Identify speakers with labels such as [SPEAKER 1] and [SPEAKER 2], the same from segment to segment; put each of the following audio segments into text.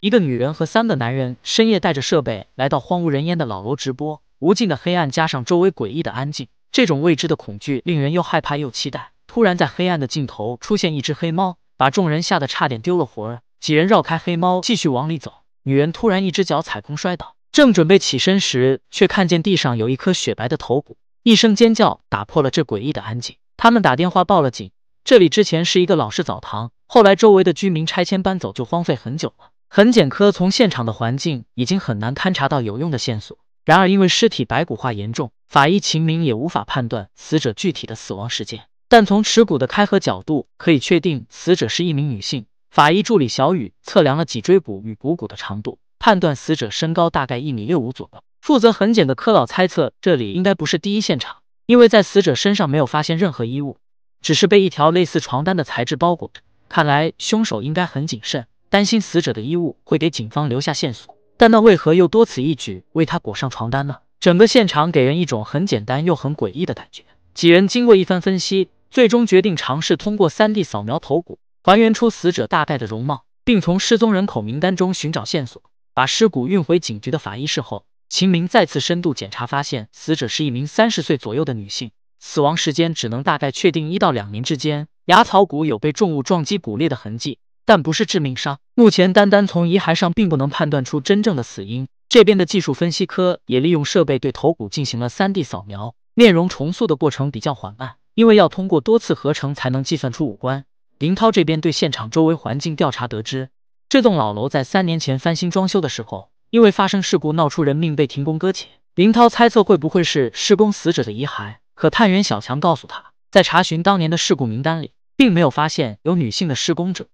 [SPEAKER 1] 一个女人和三个男人深夜带着设备来到荒无人烟的老楼直播，无尽的黑暗加上周围诡异的安静，这种未知的恐惧令人又害怕又期待。突然，在黑暗的尽头出现一只黑猫，把众人吓得差点丢了魂。几人绕开黑猫继续往里走，女人突然一只脚踩空摔倒，正准备起身时，却看见地上有一颗雪白的头骨。一声尖叫打破了这诡异的安静，他们打电话报了警。这里之前是一个老式澡堂，后来周围的居民拆迁搬走，就荒废很久了。痕检科从现场的环境已经很难勘察到有用的线索，然而因为尸体白骨化严重，法医秦明也无法判断死者具体的死亡时间。但从耻骨的开合角度，可以确定死者是一名女性。法医助理小雨测量了脊椎骨与股骨的长度，判断死者身高大概一米六五左右。负责痕检的柯老猜测，这里应该不是第一现场，因为在死者身上没有发现任何衣物，只是被一条类似床单的材质包裹着。看来凶手应该很谨慎。担心死者的衣物会给警方留下线索，但那为何又多此一举为他裹上床单呢？整个现场给人一种很简单又很诡异的感觉。几人经过一番分析，最终决定尝试通过 3D 扫描头骨，还原出死者大概的容貌，并从失踪人口名单中寻找线索。把尸骨运回警局的法医室后，秦明再次深度检查，发现死者是一名三十岁左右的女性，死亡时间只能大概确定一到两年之间。牙槽骨有被重物撞击骨裂的痕迹。但不是致命伤。目前，单单从遗骸上并不能判断出真正的死因。这边的技术分析科也利用设备对头骨进行了 3D 扫描，面容重塑的过程比较缓慢，因为要通过多次合成才能计算出五官。林涛这边对现场周围环境调查得知，这栋老楼在三年前翻新装修的时候，因为发生事故闹出人命，被停工搁浅。林涛猜测会不会是施工死者的遗骸？可探员小强告诉他，在查询当年的事故名单里，并没有发现有女性的施工者。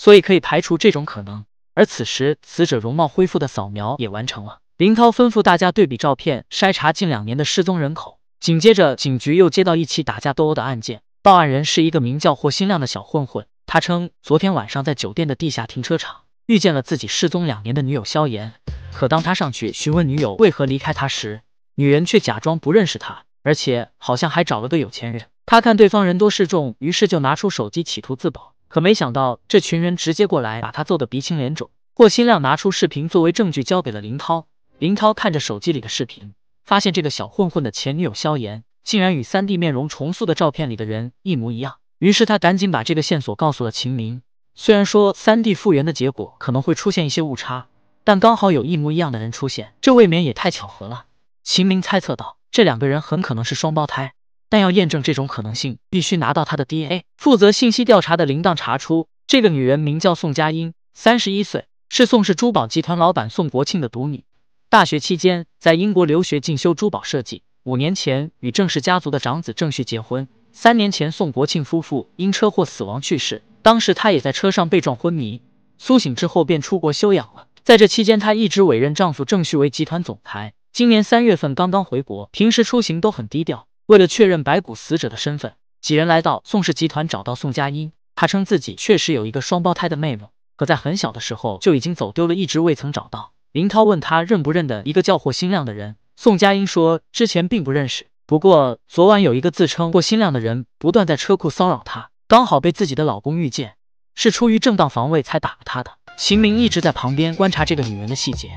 [SPEAKER 1] 所以可以排除这种可能。而此时，死者容貌恢复的扫描也完成了。林涛吩咐大家对比照片，筛查近两年的失踪人口。紧接着，警局又接到一起打架斗殴的案件，报案人是一个名叫霍新亮的小混混。他称昨天晚上在酒店的地下停车场遇见了自己失踪两年的女友萧炎，可当他上去询问女友为何离开他时，女人却假装不认识他，而且好像还找了个有钱人。他看对方人多势众，于是就拿出手机企图自保。可没想到，这群人直接过来把他揍得鼻青脸肿。霍新亮拿出视频作为证据交给了林涛，林涛看着手机里的视频，发现这个小混混的前女友萧炎竟然与三 D 面容重塑的照片里的人一模一样，于是他赶紧把这个线索告诉了秦明。虽然说三 D 复原的结果可能会出现一些误差，但刚好有一模一样的人出现，这未免也太巧合了。秦明猜测到，这两个人很可能是双胞胎。但要验证这种可能性，必须拿到她的 DNA。负责信息调查的铃铛查出，这个女人名叫宋佳音，三十一岁，是宋氏珠宝集团老板宋国庆的独女。大学期间在英国留学进修珠宝设计，五年前与郑氏家族的长子郑旭结婚。三年前，宋国庆夫妇因车祸死亡去世，当时她也在车上被撞昏迷，苏醒之后便出国休养了。在这期间，她一直委任丈夫郑旭为集团总裁。今年三月份刚刚回国，平时出行都很低调。为了确认白骨死者的身份，几人来到宋氏集团找到宋佳音。她称自己确实有一个双胞胎的妹妹，可在很小的时候就已经走丢了，一直未曾找到。林涛问她认不认得一个叫霍新亮的人。宋佳音说之前并不认识，不过昨晚有一个自称霍新亮的人不断在车库骚扰她，刚好被自己的老公遇见，是出于正当防卫才打了他的。秦明一直在旁边观察这个女人的细节，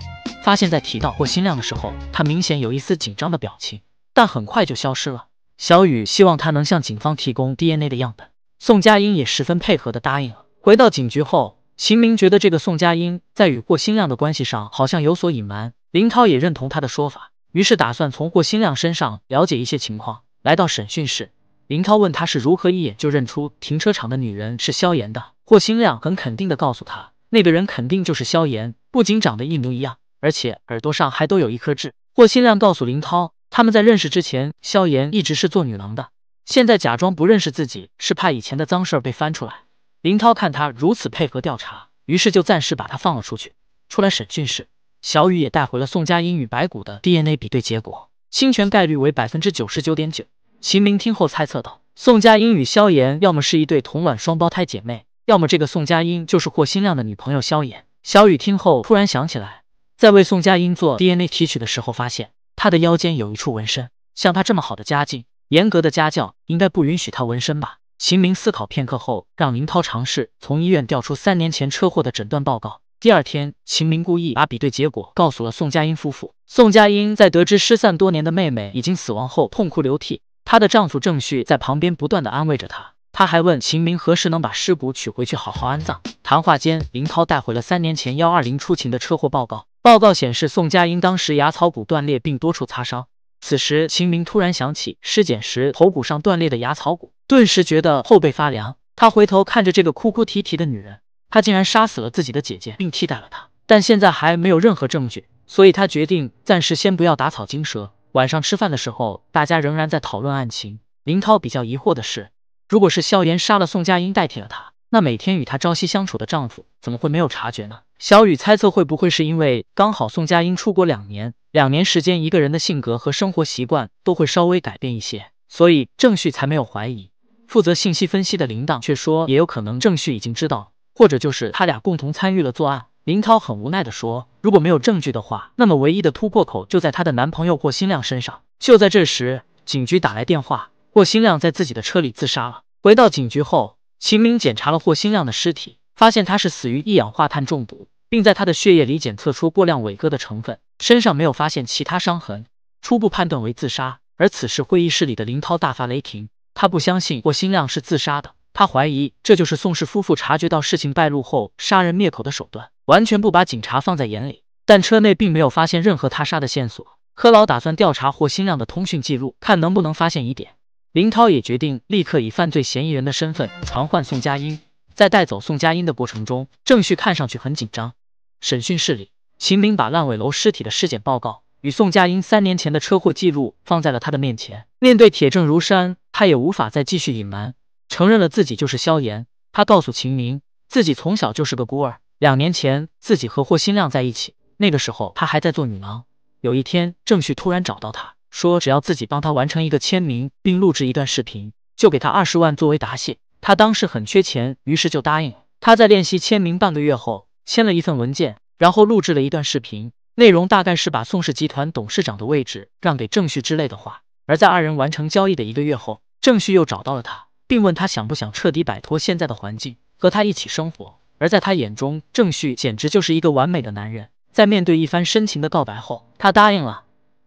[SPEAKER 1] 发现在提到霍新亮的时候，她明显有一丝紧张的表情。但很快就消失了。小雨希望他能向警方提供 DNA 的样本，宋佳音也十分配合的答应了。回到警局后，秦明觉得这个宋佳音在与霍新亮的关系上好像有所隐瞒，林涛也认同他的说法，于是打算从霍新亮身上了解一些情况。来到审讯室，林涛问他是如何一眼就认出停车场的女人是萧炎的。霍新亮很肯定的告诉他，那个人肯定就是萧炎，不仅长得一模一样，而且耳朵上还都有一颗痣。霍新亮告诉林涛。他们在认识之前，萧炎一直是做女郎的。现在假装不认识自己，是怕以前的脏事儿被翻出来。林涛看他如此配合调查，于是就暂时把他放了出去。出来审讯室，小雨也带回了宋佳音与白骨的 DNA 比对结果，侵权概率为百分之九十九点九。秦明听后猜测道：宋佳音与萧炎要么是一对同卵双胞胎姐妹，要么这个宋佳音就是霍新亮的女朋友萧炎。小雨听后突然想起来，在为宋佳音做 DNA 提取的时候发现。他的腰间有一处纹身，像他这么好的家境，严格的家教应该不允许他纹身吧？秦明思考片刻后，让林涛尝试从医院调出三年前车祸的诊断报告。第二天，秦明故意把比对结果告诉了宋佳音夫妇。宋佳音在得知失散多年的妹妹已经死亡后，痛哭流涕。她的丈夫郑旭在旁边不断的安慰着她。他还问秦明何时能把尸骨取回去好好安葬。谈话间，林涛带回了三年前幺二零出勤的车祸报告。报告显示，宋佳音当时牙槽骨断裂并多处擦伤。此时，秦明突然想起尸检时头骨上断裂的牙槽骨，顿时觉得后背发凉。他回头看着这个哭哭啼啼的女人，她竟然杀死了自己的姐姐，并替代了她。但现在还没有任何证据，所以他决定暂时先不要打草惊蛇。晚上吃饭的时候，大家仍然在讨论案情。林涛比较疑惑的是，如果是萧炎杀了宋佳音，代替了他。那每天与她朝夕相处的丈夫怎么会没有察觉呢？小雨猜测会不会是因为刚好宋佳音出国两年，两年时间一个人的性格和生活习惯都会稍微改变一些，所以郑旭才没有怀疑。负责信息分析的林铛却说也有可能郑旭已经知道了，或者就是他俩共同参与了作案。林涛很无奈的说，如果没有证据的话，那么唯一的突破口就在她的男朋友霍新亮身上。就在这时，警局打来电话，霍新亮在自己的车里自杀了。回到警局后。秦明检查了霍新亮的尸体，发现他是死于一氧化碳中毒，并在他的血液里检测出过量伟哥的成分，身上没有发现其他伤痕，初步判断为自杀。而此时会议室里的林涛大发雷霆，他不相信霍新亮是自杀的，他怀疑这就是宋氏夫妇察觉到事情败露后杀人灭口的手段，完全不把警察放在眼里。但车内并没有发现任何他杀的线索。柯老打算调查霍新亮的通讯记录，看能不能发现疑点。林涛也决定立刻以犯罪嫌疑人的身份传唤宋佳音。在带走宋佳音的过程中，郑旭看上去很紧张。审讯室里，秦明把烂尾楼尸体的尸检报告与宋佳音三年前的车祸记录放在了他的面前。面对铁证如山，他也无法再继续隐瞒，承认了自己就是萧炎。他告诉秦明，自己从小就是个孤儿。两年前，自己和霍新亮在一起，那个时候他还在做女郎。有一天，郑旭突然找到他。说只要自己帮他完成一个签名，并录制一段视频，就给他二十万作为答谢。他当时很缺钱，于是就答应了。他在练习签名半个月后，签了一份文件，然后录制了一段视频，内容大概是把宋氏集团董事长的位置让给郑旭之类的话。而在二人完成交易的一个月后，郑旭又找到了他，并问他想不想彻底摆脱现在的环境，和他一起生活。而在他眼中，郑旭简直就是一个完美的男人。在面对一番深情的告白后，他答应了。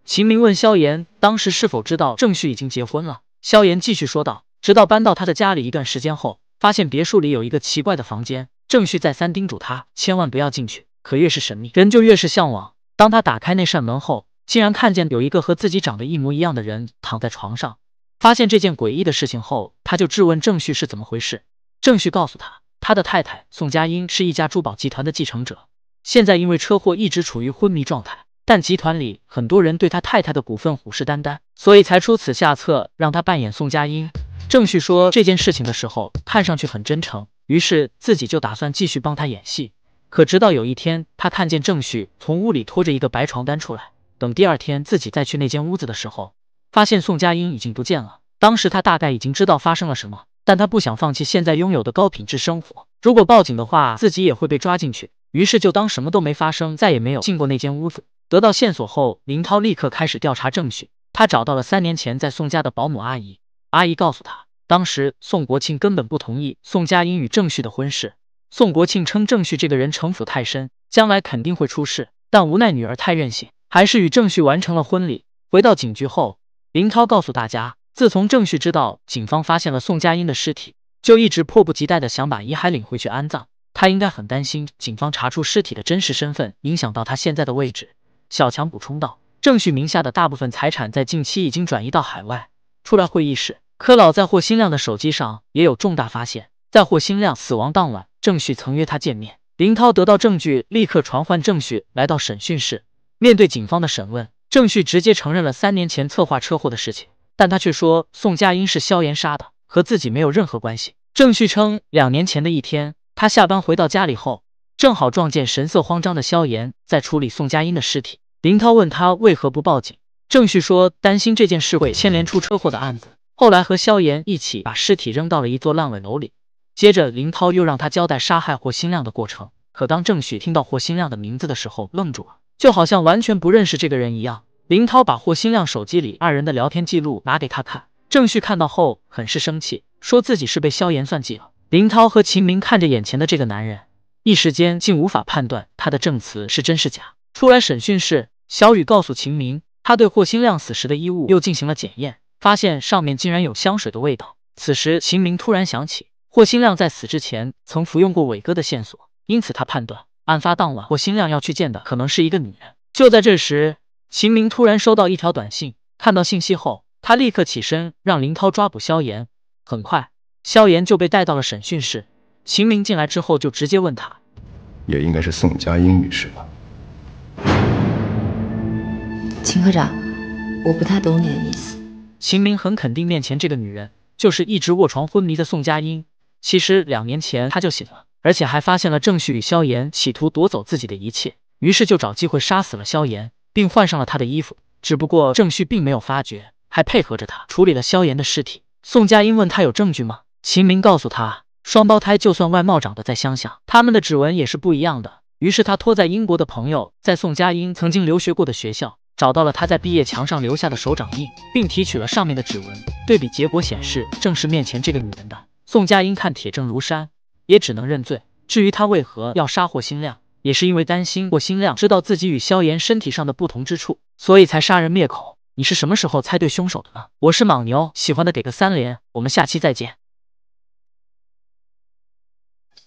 [SPEAKER 1] 秦明问萧炎，当时是否知道郑旭已经结婚了？萧炎继续说道：“直到搬到他的家里一段时间后，发现别墅里有一个奇怪的房间。郑旭再三叮嘱他千万不要进去，可越是神秘，人就越是向往。当他打开那扇门后，竟然看见有一个和自己长得一模一样的人躺在床上。发现这件诡异的事情后，他就质问郑旭是怎么回事。郑旭告诉他，他的太太宋佳音是一家珠宝集团的继承者，现在因为车祸一直处于昏迷状态。”但集团里很多人对他太太的股份虎视眈眈，所以才出此下策，让他扮演宋佳音。郑旭说这件事情的时候，看上去很真诚，于是自己就打算继续帮他演戏。可直到有一天，他看见郑旭从屋里拖着一个白床单出来，等第二天自己再去那间屋子的时候，发现宋佳音已经不见了。当时他大概已经知道发生了什么，但他不想放弃现在拥有的高品质生活。如果报警的话，自己也会被抓进去。于是就当什么都没发生，再也没有进过那间屋子。得到线索后，林涛立刻开始调查郑旭。他找到了三年前在宋家的保姆阿姨，阿姨告诉他，当时宋国庆根本不同意宋佳音与郑旭的婚事。宋国庆称郑旭这个人城府太深，将来肯定会出事，但无奈女儿太任性，还是与郑旭完成了婚礼。回到警局后，林涛告诉大家，自从郑旭知道警方发现了宋佳音的尸体，就一直迫不及待的想把遗骸领回去安葬。他应该很担心，警方查出尸体的真实身份影响到他现在的位置。小强补充道：“郑旭名下的大部分财产在近期已经转移到海外。”出来会议室，柯老在霍新亮的手机上也有重大发现。在霍新亮死亡当晚，郑旭曾约他见面。林涛得到证据，立刻传唤郑旭来到审讯室。面对警方的审问，郑旭直接承认了三年前策划车祸的事情，但他却说宋佳音是萧炎杀的，和自己没有任何关系。郑旭称，两年前的一天。他下班回到家里后，正好撞见神色慌张的萧炎在处理宋佳音的尸体。林涛问他为何不报警，郑旭说担心这件事会牵连出车祸的案子。后来和萧炎一起把尸体扔到了一座烂尾楼里。接着林涛又让他交代杀害霍新亮的过程。可当郑旭听到霍新亮的名字的时候，愣住了，就好像完全不认识这个人一样。林涛把霍新亮手机里二人的聊天记录拿给他看，郑旭看到后很是生气，说自己是被萧炎算计了。林涛和秦明看着眼前的这个男人，一时间竟无法判断他的证词是真是假。出来审讯室，小雨告诉秦明，他对霍新亮死时的衣物又进行了检验，发现上面竟然有香水的味道。此时，秦明突然想起霍新亮在死之前曾服用过伟哥的线索，因此他判断案发当晚霍新亮要去见的可能是一个女人。就在这时，秦明突然收到一条短信，看到信息后，他立刻起身让林涛抓捕萧炎。很快。萧炎就被带到了审讯室。秦明进来之后就直接问他：“也应该是宋佳音女士吧？”秦科长，我不太懂你的意思。秦明很肯定面前这个女人就是一直卧床昏迷的宋佳音。其实两年前她就醒了，而且还发现了郑旭与萧炎企图夺走自己的一切，于是就找机会杀死了萧炎，并换上了他的衣服。只不过郑旭并没有发觉，还配合着他处理了萧炎的尸体。宋佳音问他有证据吗？秦明告诉他，双胞胎就算外貌长得再相像，他们的指纹也是不一样的。于是他托在英国的朋友，在宋佳音曾经留学过的学校找到了她在毕业墙上留下的手掌印，并提取了上面的指纹。对比结果显示，正是面前这个女人的。宋佳音看铁证如山，也只能认罪。至于她为何要杀霍新亮，也是因为担心霍新亮知道自己与萧炎身体上的不同之处，所以才杀人灭口。你是什么时候猜对凶手的呢？我是莽牛，喜欢的给个三连，我们下期再见。